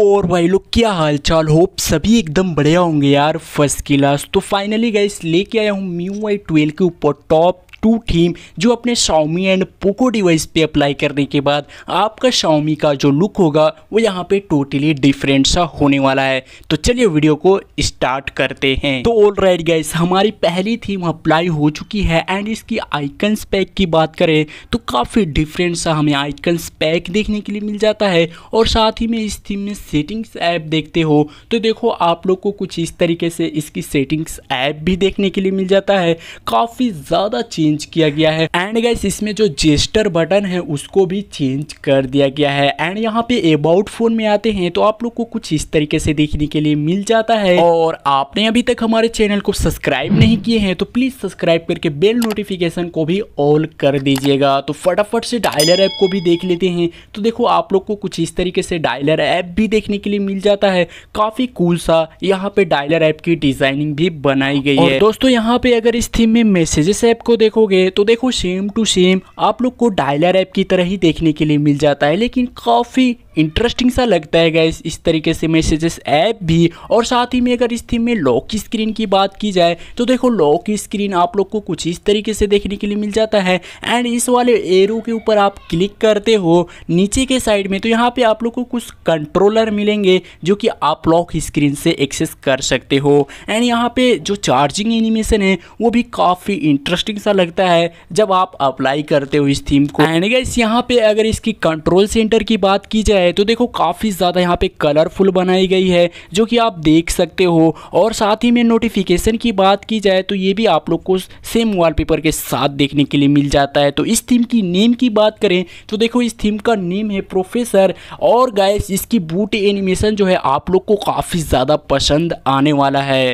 और भाई लोग क्या हाल चाल होप सभी एकदम बढ़िया होंगे यार फर्स्ट क्लास तो फाइनली गाइस लेके आया हूँ म्यू आई ट्वेल्व के ऊपर टॉप टू थीम जो अपने शाओमी एंड पोको डिवाइस पे अप्लाई करने के बाद आपका शाओमी का जो लुक होगा वो यहाँ पे टोटली डिफरेंट सा होने वाला है तो चलिए वीडियो को स्टार्ट करते हैं तो ऑल राइट गाइस हमारी पहली थीम अप्लाई हो चुकी है एंड इसकी आइकन्स पैक की बात करें तो काफ़ी डिफरेंट सा हमें आइकन्स पैक देखने के लिए मिल जाता है और साथ ही में इस थीम में सेटिंग्स ऐप देखते हो तो देखो आप लोग को कुछ इस तरीके से इसकी सेटिंग्स ऐप भी देखने के लिए मिल जाता है काफ़ी ज़्यादा चीज चेंज किया गया है एंड गाइस इसमें जो जेस्टर बटन है उसको भी चेंज कर दिया गया है एंड यहाँ पे अबाउट फोन में आते हैं तो आप लोग को कुछ इस तरीके से देखने के लिए मिल जाता है और आपने अभी तक हमारे चैनल को सब्सक्राइब नहीं किए हैं तो प्लीज सब्सक्राइब करके बेल नोटिफिकेशन को भी ऑल कर दीजिएगा तो फटाफट से डायलर ऐप को भी देख लेते हैं तो देखो आप लोग को कुछ इस तरीके से डायलर ऐप भी देखने के लिए मिल जाता है काफी कूल सा यहाँ पे डायलर ऐप की डिजाइनिंग भी बनाई गई है दोस्तों यहाँ पे अगर इस थीम में मैसेजेस ऐप को देखो देखोगे तो देखो सेम टू सेम आप लोग को डायलर ऐप की तरह ही देखने के लिए मिल जाता है लेकिन काफ़ी इंटरेस्टिंग सा लगता है गैस इस तरीके से मैसेजेस ऐप भी और साथ ही में अगर इस थीम में लॉक की स्क्रीन की बात की जाए तो देखो लॉक की स्क्रीन आप लोग को कुछ इस तरीके से देखने के लिए मिल जाता है एंड इस वाले एरो के ऊपर आप क्लिक करते हो नीचे के साइड में तो यहाँ पे आप लोग को कुछ कंट्रोलर मिलेंगे जो कि आप लॉक स्क्रीन से एक्सेस कर सकते हो एंड यहाँ पर जो चार्जिंग एनिमेशन है वो भी काफ़ी इंटरेस्टिंग सा लगता है जब आप अप्लाई करते हो इस थीम को एंड गैस यहाँ पर अगर इसकी कंट्रोल सेंटर की बात की जाए है तो देखो काफ़ी ज़्यादा यहाँ पे कलरफुल बनाई गई है जो कि आप देख सकते हो और साथ ही में नोटिफिकेशन की बात की जाए तो ये भी आप लोग को सेम वॉलपेपर के साथ देखने के लिए मिल जाता है तो इस थीम की नेम की बात करें तो देखो इस थीम का नेम है प्रोफेसर और गाइस इसकी बूट एनिमेशन जो है आप लोग को काफ़ी ज़्यादा पसंद आने वाला है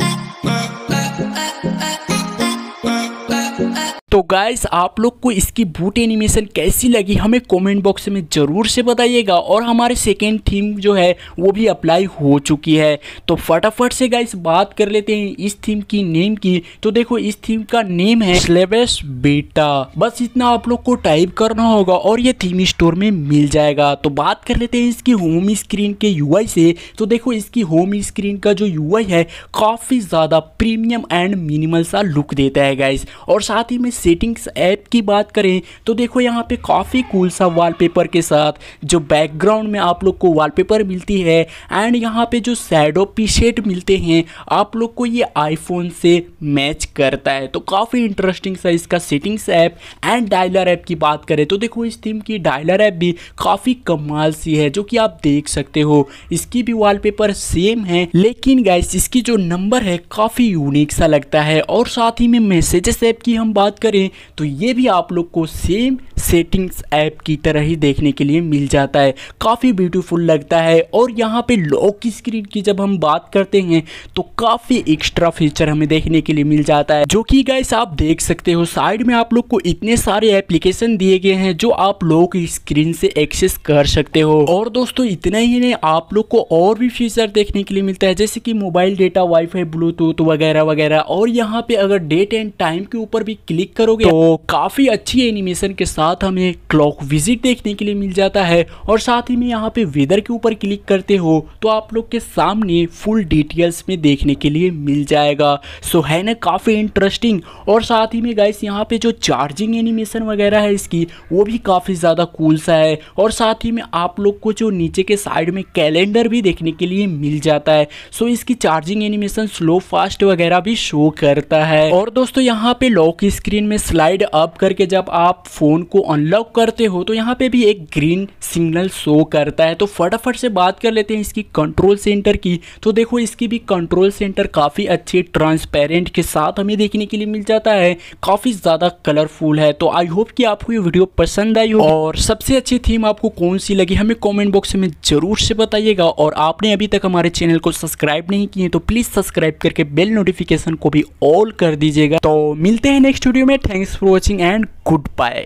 गाइस आप लोग को इसकी बूट एनिमेशन कैसी लगी हमें कमेंट बॉक्स में ज़रूर से बताइएगा और हमारे सेकेंड थीम जो है वो भी अप्लाई हो चुकी है तो फटाफट से गाइस बात कर लेते हैं इस थीम की नेम की तो देखो इस थीम का नेम है स्लेबस बेटा बस इतना आप लोग को टाइप करना होगा और ये थीम स्टोर में मिल जाएगा तो बात कर लेते हैं इसकी होम स्क्रीन के यू से तो देखो इसकी होम स्क्रीन का जो यूआई है काफ़ी ज़्यादा प्रीमियम एंड मिनिमल सा लुक देता है गाइस और साथ ही में सेटिंग्स ऐप की बात करें तो देखो यहाँ पे काफ़ी कूल सा वॉलपेपर के साथ जो बैकग्राउंड में आप लोग को वॉलपेपर मिलती है एंड यहाँ पे जो सैडो पीशेट मिलते हैं आप लोग को ये आईफोन से मैच करता है तो काफ़ी इंटरेस्टिंग सा इसका settings app and dialer app की बात करें तो देखो इस थीम की डायलर ऐप भी काफ़ी कमाल सी है जो कि आप देख सकते हो इसकी भी वॉलपेपर सेम है लेकिन गैस इसकी जो नंबर है काफ़ी यूनिक सा लगता है और साथ ही में मैसेजेस ऐप की हम बात करें हैं तो ये भी आप लोग को सेम सेटिंग्स ऐप की तरह ही देखने के लिए मिल जाता है काफ़ी ब्यूटीफुल लगता है और यहाँ पे लॉक स्क्रीन की जब हम बात करते हैं तो काफ़ी एक्स्ट्रा फीचर हमें देखने के लिए मिल जाता है जो कि गाइस आप देख सकते हो साइड में आप लोग को इतने सारे एप्लीकेशन दिए गए हैं जो आप लोग स्क्रीन से एक्सेस कर सकते हो और दोस्तों इतना ही नहीं आप लोग को और भी फीचर देखने के लिए मिलता है जैसे कि मोबाइल डेटा वाईफाई ब्लूटूथ वगैरह वगैरह और यहाँ पे अगर डेट एंड टाइम के ऊपर भी क्लिक करो गया तो काफ़ी अच्छी एनिमेशन के साथ हमें क्लॉक विजिट देखने के लिए मिल जाता है और साथ ही में यहाँ पे वेदर के ऊपर क्लिक करते हो तो आप लोग के सामने फुल डिटेल्स में देखने के लिए मिल जाएगा सो है ना काफ़ी इंटरेस्टिंग और साथ ही में गाइस यहाँ पे जो चार्जिंग एनिमेशन वगैरह है इसकी वो भी काफ़ी ज़्यादा कूल सा है और साथ ही में आप लोग को जो नीचे के साइड में कैलेंडर भी देखने के लिए मिल जाता है सो इसकी चार्जिंग एनिमेशन स्लो फास्ट वगैरह भी शो करता है और दोस्तों यहाँ पे लॉक स्क्रीन में स्लाइड अप करके जब आप फ़ोन को अनलॉक करते हो तो यहाँ पे भी एक ग्रीन सिग्नल शो करता है तो फटाफट से बात कर लेते हैं इसकी कंट्रोल सेंटर की तो देखो इसकी भी कंट्रोल सेंटर काफ़ी अच्छी ट्रांसपेरेंट के साथ हमें देखने के लिए मिल जाता है काफ़ी ज़्यादा कलरफुल है तो आई होप कि आपको ये वीडियो पसंद आई हो और सबसे अच्छी थीम आपको कौन सी लगी हमें कॉमेंट बॉक्स में ज़रूर से बताइएगा और आपने अभी तक हमारे चैनल को सब्सक्राइब नहीं किए तो प्लीज़ सब्सक्राइब करके बेल नोटिफिकेशन को भी ऑल कर दीजिएगा तो मिलते हैं नेक्स्ट वीडियो में thanks for watching and goodbye